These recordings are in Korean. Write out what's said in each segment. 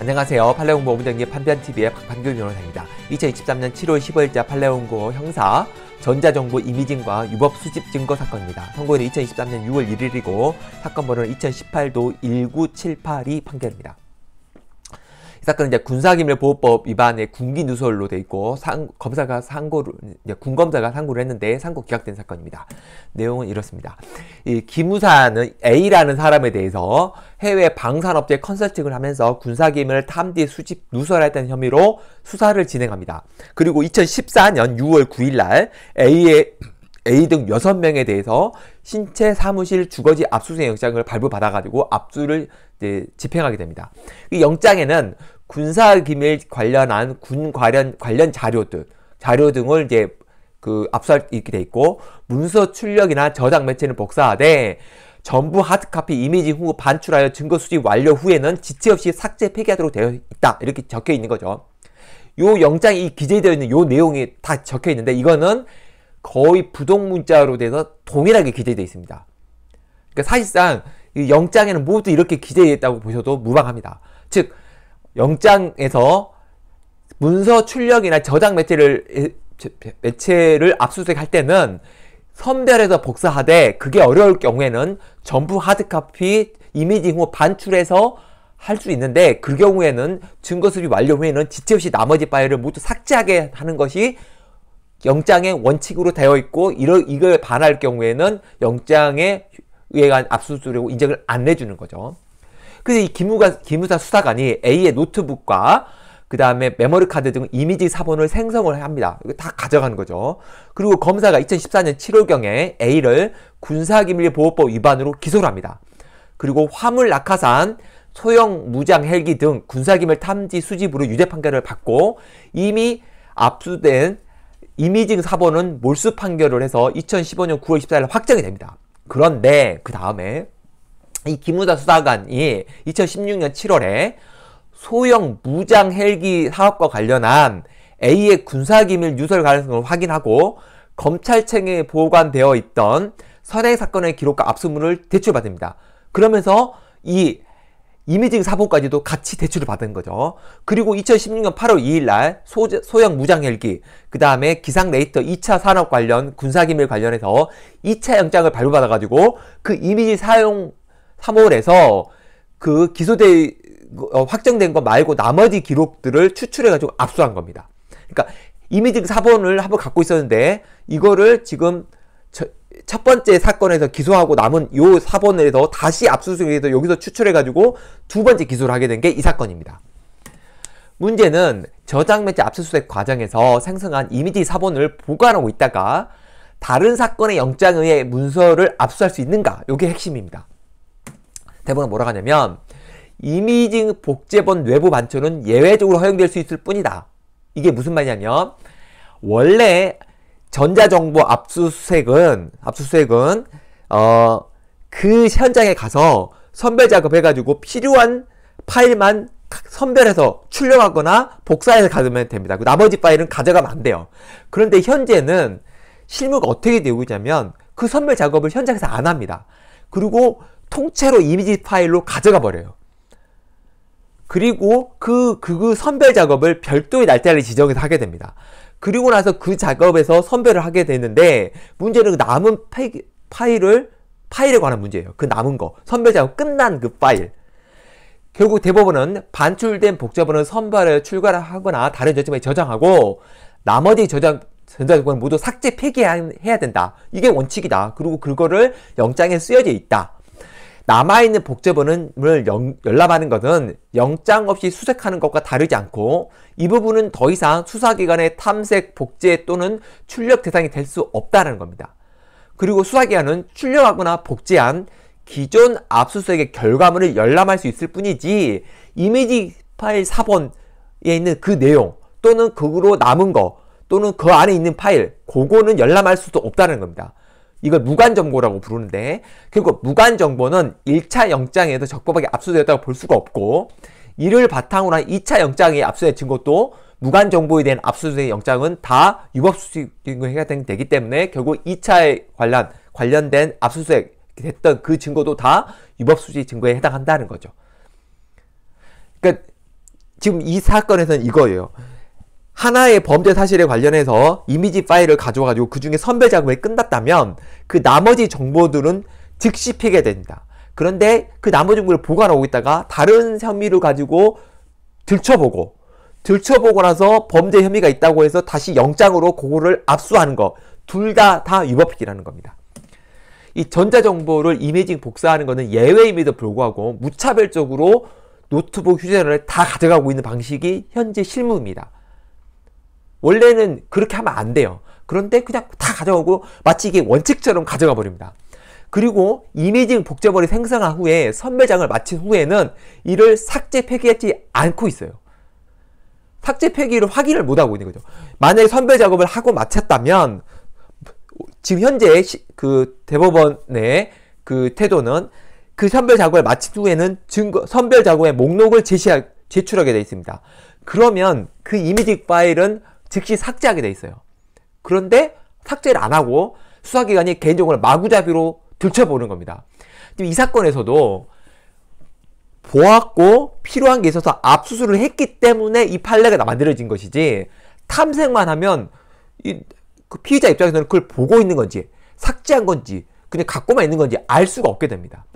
안녕하세요. 팔레옹고 오분정기 판변TV의 박판규 변호사입니다. 2023년 7월 15일자 팔레옹고 형사 전자정보 이미징과 유법 수집 증거 사건입니다. 선고일은 2023년 6월 1일이고 사건 번호는 2018도 19782 판결입니다. 사건은 이제 군사기밀보호법 위반의 군기 누설로 돼 있고 상, 검사가 상고를 군검사가 상고를 했는데 상고 기각된 사건입니다. 내용은 이렇습니다. 이 김우사는 A라는 사람에 대해서 해외 방산업체 컨설팅을 하면서 군사기밀 탐지 수집 누설했다는 혐의로 수사를 진행합니다. 그리고 2014년 6월 9일날 A의 A 등 6명에 대해서 신체 사무실 주거지 압수수색 영장을 발부받아가지고 압수를 집행하게 됩니다. 이 영장에는 군사 기밀 관련한 군 관련 관련 자료등 자료 등을 이제 그 압수할 있게 돼 있고 문서 출력이나 저장 매체는 복사하되 전부 하드카피 이미지 후 반출하여 증거 수집 완료 후에는 지체 없이 삭제 폐기하도록 되어 있다 이렇게 적혀 있는 거죠. 요 영장이 기재되어 있는 요 내용이 다 적혀 있는데 이거는 거의 부동 문자로 돼서 동일하게 기재되어 있습니다. 그러니까 사실상 이 영장에는 모두 이렇게 기재되어있다고 보셔도 무방합니다. 즉 영장에서 문서 출력이나 저장 매체를 매체를 압수수색할 때는 선별해서 복사하되 그게 어려울 경우에는 전부 하드카피 이미지 후 반출해서 할 수 있는데 그 경우에는 증거 수집 완료 후에는 지체 없이 나머지 파일을 모두 삭제하게 하는 것이 영장의 원칙으로 되어 있고 이러, 이걸 반할 경우에는 영장에 의한 압수수색하고 인정을 안 내주는 거죠. 그래서 이 기무가, 기무사 수사관이 A의 노트북과 그 다음에 메모리 카드 등 이미지 사본을 생성을 합니다. 이거 다 가져간 거죠. 그리고 검사가 2014년 7월경에 A를 군사기밀보호법 위반으로 기소를 합니다. 그리고 화물 낙하산, 소형 무장 헬기 등 군사기밀 탐지 수집으로 유죄 판결을 받고 이미 압수된 이미징 사본은 몰수 판결을 해서 2015년 9월 14일 확정이 됩니다. 그런데 그 다음에 이 김우사 수사관이 2016년 7월에 소형 무장 헬기 사업과 관련한 A의 군사기밀 유설 가능성을 확인하고 검찰청에 보관되어 있던 선행 사건의 기록과 압수물을 대출받습니다. 그러면서 이 이미징 사본까지도 같이 대출을 받은 거죠. 그리고 2016년 8월 2일 날 소형 무장 헬기, 그 다음에 기상 레이터 2차 산업 관련 군사기밀 관련해서 2차 영장을 발부받아가지고 그 이미지 사용 3월에서 그 기소돼 어, 확정된 거 말고 나머지 기록들을 추출해 가지고 압수한 겁니다. 그러니까 이미 지금 사본을 한번 갖고 있었는데 이거를 지금 첫 번째 사건에서 기소하고 남은 요 사본에서 다시 압수수색해서 여기서 추출해 가지고 두 번째 기소를 하게 된 게 이 사건입니다. 문제는 저장매체 압수수색 과정에서 생성한 이미지 사본을 보관하고 있다가 다른 사건의 영장의 문서를 압수할 수 있는가? 이게 핵심입니다. 대본원은 뭐라고 하냐면 이미징 복제본 외부 반출은 예외적으로 허용될 수 있을 뿐이다. 이게 무슨 말이냐면 원래 전자정보 압수수색은 압수수색은 어그 현장에 가서 선별 작업해가지고 필요한 파일만 선별해서 출력하거나 복사해서 가져면 됩니다. 그 나머지 파일은 가져가면 안 돼요. 그런데 현재는 실무가 어떻게 되고 있냐면 그 선별 작업을 현장에서 안 합니다. 그리고 통째로 이미지 파일로 가져가 버려요. 그리고 그, 그, 그 선별 작업을 별도의 날짜를 지정해서 하게 됩니다. 그리고 나서 그 작업에서 선별을 하게 되는데, 문제는 그 남은 파일을, 파일에 관한 문제예요. 그 남은 거. 선별 작업 끝난 그 파일. 결국 대법원은 반출된 복잡번호 선발을 출가를 하거나 다른 저점에 저장하고 나머지 저장 전자조건 모두 삭제 폐기해야 된다. 이게 원칙이다. 그리고 그거를 영장에 쓰여져 있다. 남아있는 복제본을 열람하는 것은 영장 없이 수색하는 것과 다르지 않고 이 부분은 더 이상 수사기관의 탐색, 복제 또는 출력 대상이 될 수 없다는 겁니다. 그리고 수사기관은 출력하거나 복제한 기존 압수수색의 결과물을 열람할 수 있을 뿐이지 이미지 파일 4번에 있는 그 내용 또는 그로 남은 거 또는 그 안에 있는 파일 그거는 열람할 수도 없다는 겁니다. 이걸 무관정보라고 부르는데 결국 무관정보는 1차 영장에도 적법하게 압수되었다고 볼 수가 없고 이를 바탕으로 한 2차 영장이 압수된 증거도 무관정보에 대한 압수수색 영장은 다 유법수색으로 해당되기 때문에 결국 2차에 관련, 관련된 압수수색 됐던 그 증거도 다 유법수지 증거에 해당한다는 거죠. 그러니까 지금 이 사건에서는 이거예요. 하나의 범죄 사실에 관련해서 이미지 파일을 가져와가지고 그 중에 선별 작업이 끝났다면 그 나머지 정보들은 즉시 피게 됩니다 그런데 그 나머지 정보를 보관하고 있다가 다른 혐의를 가지고 들춰보고 들춰보고 나서 범죄 혐의가 있다고 해서 다시 영장으로 그거를 압수하는 것. 둘다 다 위법행위라는 겁니다. 이 전자정보를 이미징 복사하는 것은 예외임에도 불구하고 무차별적으로 노트북 휴대전화를 다 가져가고 있는 방식이 현재 실무입니다. 원래는 그렇게 하면 안 돼요. 그런데 그냥 다가져오고 마치 이게 원칙처럼 가져가 버립니다. 그리고 이미징 복제본이 생성한 후에 선별장을 마친 후에는 이를 삭제 폐기하지 않고 있어요. 삭제 폐기를 확인을 못하고 있는 거죠. 만약에 선별 작업을 하고 마쳤다면 지금 현재 그 대법원의 그 태도는 그 선별 작업을 마친 후에는 증거, 선별 작업의 목록을 제시하, 제출하게 되어 있습니다. 그러면 그 이미지 파일은 즉시 삭제하게 돼 있어요. 그런데 삭제를 안 하고 수사기관이 개인적으로 마구잡이로 들춰보는 겁니다. 이 사건에서도 보았고 필요한 게 있어서 압수수를 했기 때문에 이 판례가 만들어진 것이지 탐색만 하면 이 그 피의자 입장에서는 그걸 보고 있는 건지 삭제한 건지 그냥 갖고만 있는 건지 알 수가 없게 됩니다.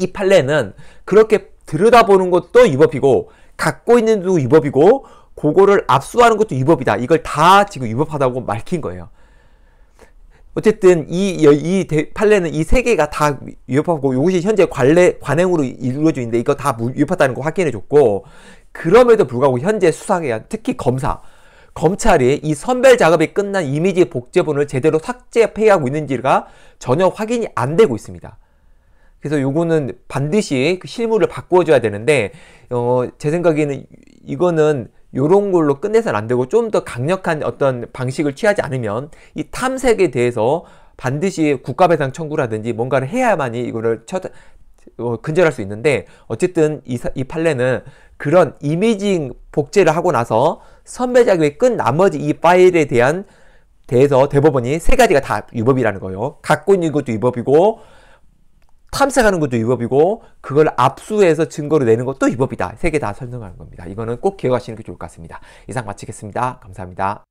이 판례는 그렇게 들여다보는 것도 위법이고 갖고 있는 것도 위법이고 그거를 압수하는 것도 위법이다. 이걸 다 지금 위법하다고 밝힌 거예요. 어쨌든 이, 이 판례는 이 세 개가 다 위법하고 이것이 현재 관례, 관행으로 이루어져 있는데 이거 다 위법하다는 거 확인해 줬고 그럼에도 불구하고 현재 수사기관 특히 검사 검찰이 이 선별 작업이 끝난 이미지 복제본을 제대로 삭제 폐기하고 있는지가 전혀 확인이 안 되고 있습니다. 그래서 요거는 반드시 그 실물을 바꿔줘야 되는데 어, 제 생각에는 이거는 요런 걸로 끝내선 안 되고 좀 더 강력한 어떤 방식을 취하지 않으면 이 탐색에 대해서 반드시 국가배상 청구라든지 뭔가를 해야만이 이거를 처, 어, 근절할 수 있는데 어쨌든 이, 이 판례는 그런 이미징 복제를 하고 나서 선배 자격이끝 나머지 이 파일에 대한 대해서 대법원이 세 가지가 다 위법이라는 거예요. 갖고 있는 것도 위법이고 탐색하는 것도 위법이고 그걸 압수해서 증거로 내는 것도 위법이다. 세 개 다 설명하는 겁니다. 이거는 꼭 기억하시는 게 좋을 것 같습니다. 이상 마치겠습니다. 감사합니다.